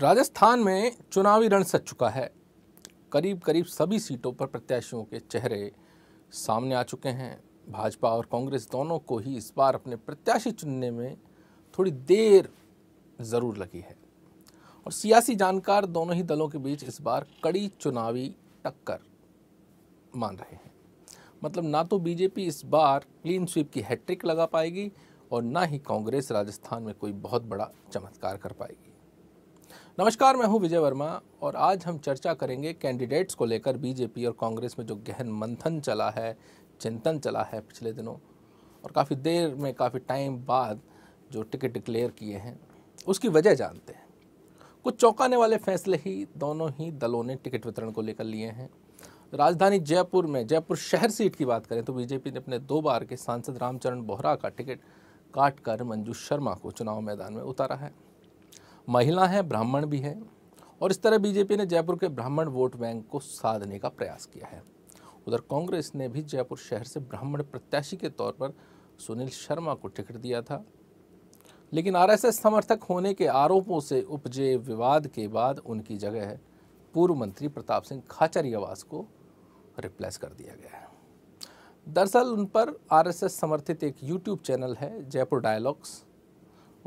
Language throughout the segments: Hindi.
राजस्थान में चुनावी रण सच चुका है करीब करीब सभी सीटों पर प्रत्याशियों के चेहरे सामने आ चुके हैं भाजपा और कांग्रेस दोनों को ही इस बार अपने प्रत्याशी चुनने में थोड़ी देर ज़रूर लगी है और सियासी जानकार दोनों ही दलों के बीच इस बार कड़ी चुनावी टक्कर मान रहे हैं मतलब ना तो बीजेपी इस बार क्लीन स्वीप की हैट्रिक लगा पाएगी और ना ही कांग्रेस राजस्थान में कोई बहुत बड़ा चमत्कार कर पाएगी नमस्कार मैं हूं विजय वर्मा और आज हम चर्चा करेंगे कैंडिडेट्स को लेकर बीजेपी और कांग्रेस में जो गहन मंथन चला है चिंतन चला है पिछले दिनों और काफ़ी देर में काफ़ी टाइम बाद जो टिकट डिक्लेयर किए हैं उसकी वजह जानते हैं कुछ चौंकाने वाले फैसले ही दोनों ही दलों ने टिकट वितरण को लेकर लिए हैं राजधानी जयपुर में जयपुर शहर सीट की बात करें तो बीजेपी ने अपने दो बार के सांसद रामचरण बोहरा का टिकट काट कर मंजू शर्मा को चुनाव मैदान में उतारा है महिला हैं ब्राह्मण भी हैं और इस तरह बीजेपी ने जयपुर के ब्राह्मण वोट बैंक को साधने का प्रयास किया है उधर कांग्रेस ने भी जयपुर शहर से ब्राह्मण प्रत्याशी के तौर पर सुनील शर्मा को टिकट दिया था लेकिन आरएसएस समर्थक होने के आरोपों से उपजे विवाद के बाद उनकी जगह पूर्व मंत्री प्रताप सिंह खाचरियावास को रिप्लेस कर दिया गया है दरअसल उन पर आरएसएस समर्थित एक यूट्यूब चैनल है जयपुर डायलॉग्स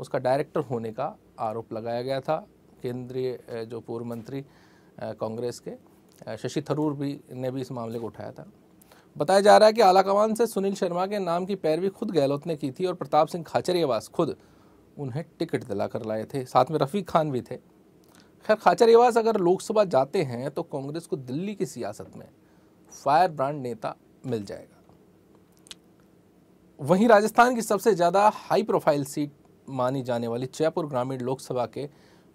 उसका डायरेक्टर होने का आरोप लगाया गया था केंद्रीय जो पूर्व मंत्री कांग्रेस के शशि थरूर भी ने भी इस मामले को उठाया था बताया जा रहा है कि आलाकमान से सुनील शर्मा के नाम की पैरवी खुद गहलोत ने की थी और प्रताप सिंह खाचरियावास खुद उन्हें टिकट दिला कर लाए थे साथ में रफ़ीक खान भी थे खैर खाचरियावास अगर लोकसभा जाते हैं तो कांग्रेस को दिल्ली की सियासत में फायर ब्रांड नेता मिल जाएगा वहीं राजस्थान की सबसे ज़्यादा हाई प्रोफाइल सीट मानी जाने वाली जयपुर ग्रामीण लोकसभा के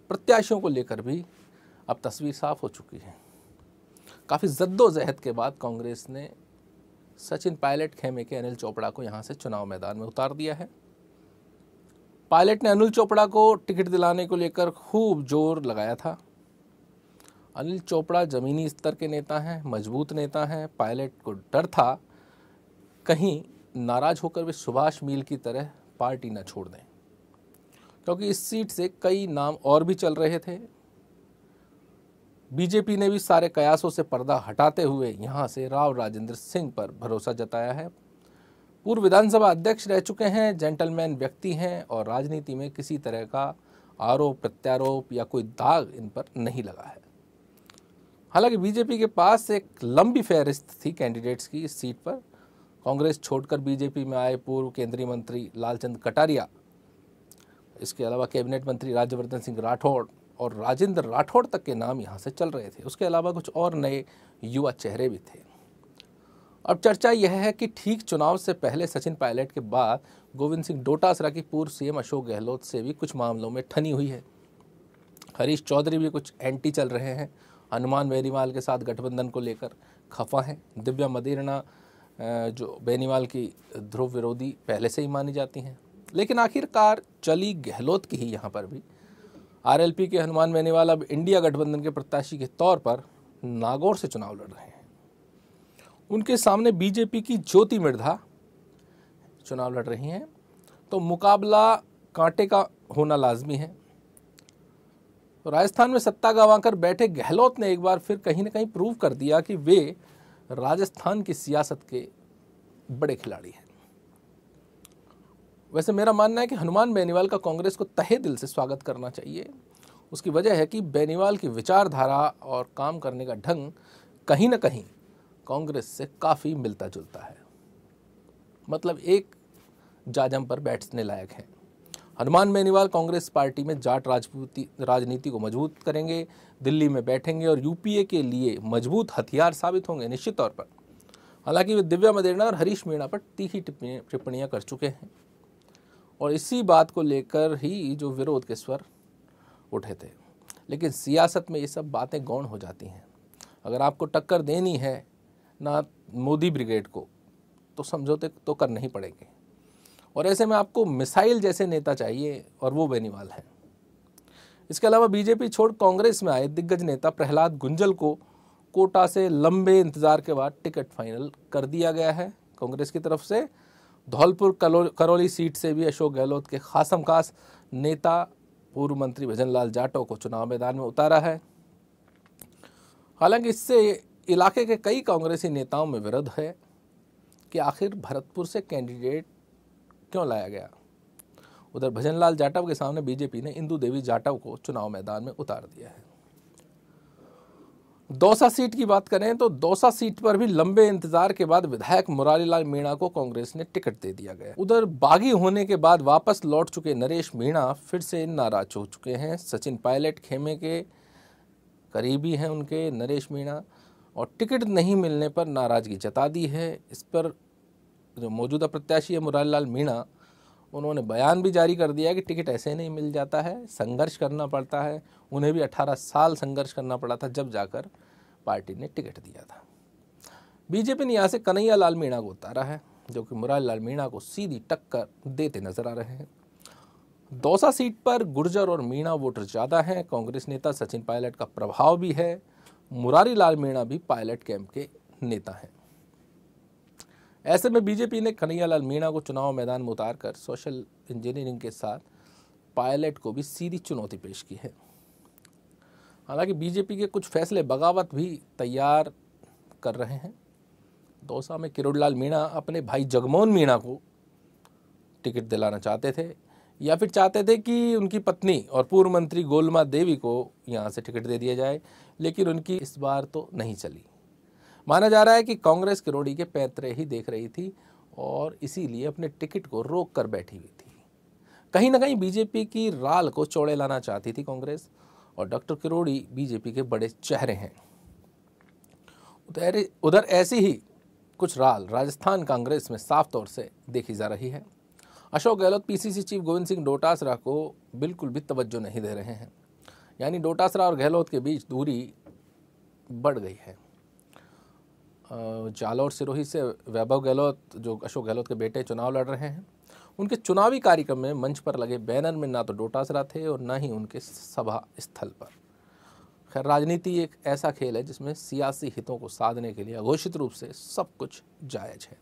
प्रत्याशियों को लेकर भी अब तस्वीर साफ हो चुकी है काफ़ी जद्दोजहद के बाद कांग्रेस ने सचिन पायलट खेमे के अनिल चोपड़ा को यहाँ से चुनाव मैदान में उतार दिया है पायलट ने अनिल चोपड़ा को टिकट दिलाने को लेकर खूब जोर लगाया था अनिल चोपड़ा ज़मीनी स्तर के नेता हैं मजबूत नेता हैं पायलट को डर था कहीं नाराज़ होकर वे सुभाष मील की तरह पार्टी न छोड़ दें क्योंकि इस सीट से कई नाम और भी चल रहे थे बीजेपी ने भी सारे कयासों से पर्दा हटाते हुए यहाँ से राव राजेंद्र सिंह पर भरोसा जताया है पूर्व विधानसभा अध्यक्ष रह चुके हैं जेंटलमैन व्यक्ति हैं और राजनीति में किसी तरह का आरोप प्रत्यारोप या कोई दाग इन पर नहीं लगा है हालांकि बीजेपी के पास एक लंबी फहरिस्त थी कैंडिडेट्स की इस सीट पर कांग्रेस छोड़कर बीजेपी में आए पूर्व केंद्रीय मंत्री लालचंद कटारिया इसके अलावा कैबिनेट मंत्री राज्यवर्धन सिंह राठौड़ और राजेंद्र राठौड़ तक के नाम यहाँ से चल रहे थे उसके अलावा कुछ और नए युवा चेहरे भी थे अब चर्चा यह है कि ठीक चुनाव से पहले सचिन पायलट के बाद गोविंद सिंह डोटासरा की पूर्व सीएम अशोक गहलोत से भी कुछ मामलों में ठनी हुई है हरीश चौधरी भी कुछ एंटी चल रहे हैं हनुमान बेनीवाल के साथ गठबंधन को लेकर खफा हैं दिव्या मदीरना जो बेनीवाल की ध्रुव विरोधी पहले से ही मानी जाती हैं लेकिन आखिरकार चली गहलोत की ही यहाँ पर भी आरएलपी के हनुमान बेनीवाल अब इंडिया गठबंधन के प्रत्याशी के तौर पर नागौर से चुनाव लड़ रहे हैं उनके सामने बीजेपी की ज्योति मिर्धा चुनाव लड़ रही हैं तो मुकाबला कांटे का होना लाजमी है तो राजस्थान में सत्ता गंवाकर बैठे गहलोत ने एक बार फिर कहीं ना कहीं प्रूव कर दिया कि वे राजस्थान की सियासत के बड़े खिलाड़ी हैं वैसे मेरा मानना है कि हनुमान बेनीवाल का कांग्रेस को तहे दिल से स्वागत करना चाहिए उसकी वजह है कि बेनीवाल की विचारधारा और काम करने का ढंग कहीं ना कहीं कांग्रेस से काफ़ी मिलता जुलता है मतलब एक जाजम पर बैठने लायक हैं हनुमान बेनीवाल कांग्रेस पार्टी में जाट राजपूती राजनीति को मजबूत करेंगे दिल्ली में बैठेंगे और यूपीए के लिए मजबूत हथियार साबित होंगे निश्चित तौर पर हालांकि वे दिव्या मदेरणा और हरीश मीणा पर तीखी टिप्पणियाँ कर चुके हैं और इसी बात को लेकर ही जो विरोध के स्वर उठे थे लेकिन सियासत में ये सब बातें गौण हो जाती हैं अगर आपको टक्कर देनी है ना मोदी ब्रिगेड को तो समझौते तो करने ही पड़ेंगे और ऐसे में आपको मिसाइल जैसे नेता चाहिए और वो बेनीवाल हैं इसके अलावा बीजेपी छोड़ कांग्रेस में आए दिग्गज नेता प्रहलाद गुंजल को कोटा से लंबे इंतजार के बाद टिकट फाइनल कर दिया गया है कांग्रेस की तरफ से धौलपुर करौली सीट से भी अशोक गहलोत के खासम खास नेता पूर्व मंत्री भजन लाल जाटो को चुनाव मैदान में उतारा है हालांकि इससे इलाके के कई कांग्रेसी नेताओं में विरोध है कि आखिर भरतपुर से कैंडिडेट क्यों लाया गया उधर भजनलाल जाटव के सामने बीजेपी ने इंदू देवी जाटव को चुनाव मैदान में उतार दिया है दौसा सीट की बात करें तो दौसा सीट पर भी लंबे इंतजार के बाद विधायक मुरारीलाल मीणा को कांग्रेस ने टिकट दे दिया गया उधर बागी होने के बाद वापस लौट चुके नरेश मीणा फिर से नाराज हो चुके हैं सचिन पायलट खेमे के करीबी हैं उनके नरेश मीणा और टिकट नहीं मिलने पर नाराजगी जता दी है इस पर जो मौजूदा प्रत्याशी है मुरारीलाल मीणा उन्होंने बयान भी जारी कर दिया कि टिकट ऐसे नहीं मिल जाता है संघर्ष करना पड़ता है उन्हें भी 18 साल संघर्ष करना पड़ा था जब जाकर पार्टी ने टिकट दिया था बीजेपी ने यहाँ से कन्हैया लाल मीणा को उतारा है जो कि मुरारी लाल मीणा को सीधी टक्कर देते नजर आ रहे हैं दौसा सीट पर गुर्जर और मीणा वोटर ज़्यादा हैं कांग्रेस नेता सचिन पायलट का प्रभाव भी है मुरारी लाल मीणा भी पायलट कैंप के नेता हैं ऐसे में बीजेपी ने कन्हैयालाल मीणा को चुनाव मैदान में उतार कर सोशल इंजीनियरिंग के साथ पायलट को भी सीधी चुनौती पेश की है हालांकि बीजेपी के कुछ फैसले बगावत भी तैयार कर रहे हैं दौसा में किरोड़लाल मीणा अपने भाई जगमोहन मीणा को टिकट दिलाना चाहते थे या फिर चाहते थे कि उनकी पत्नी और पूर्व मंत्री गोलमा देवी को यहाँ से टिकट दे दिया जाए लेकिन उनकी इस बार तो नहीं चली माना जा रहा है कि कांग्रेस किरोड़ी के पैतरे ही देख रही थी और इसीलिए अपने टिकट को रोक कर बैठी हुई थी कहीं ना कहीं बीजेपी की राल को चौड़े लाना चाहती थी कांग्रेस और डॉक्टर किरोड़ी बीजेपी के बड़े चेहरे हैं उधर ऐसी ही कुछ राल राजस्थान कांग्रेस में साफ तौर से देखी जा रही है अशोक गहलोत पीसीसी चीफ गोविंद सिंह डोटासरा को बिल्कुल भी तवज्जो नहीं दे रहे हैं यानी डोटासरा और गहलोत के बीच दूरी बढ़ गई है जालौर सिरोही से वैभव गहलोत जो अशोक गहलोत के बेटे चुनाव लड़ रहे हैं उनके चुनावी कार्यक्रम में मंच पर लगे बैनर में ना तो डोटासरा थे और ना ही उनके सभा स्थल पर खैर राजनीति एक ऐसा खेल है जिसमें सियासी हितों को साधने के लिए अघोषित रूप से सब कुछ जायज है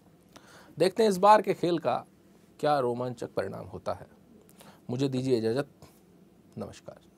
देखते हैं इस बार के खेल का क्या रोमांचक परिणाम होता है मुझे दीजिए इजाज़त नमस्कार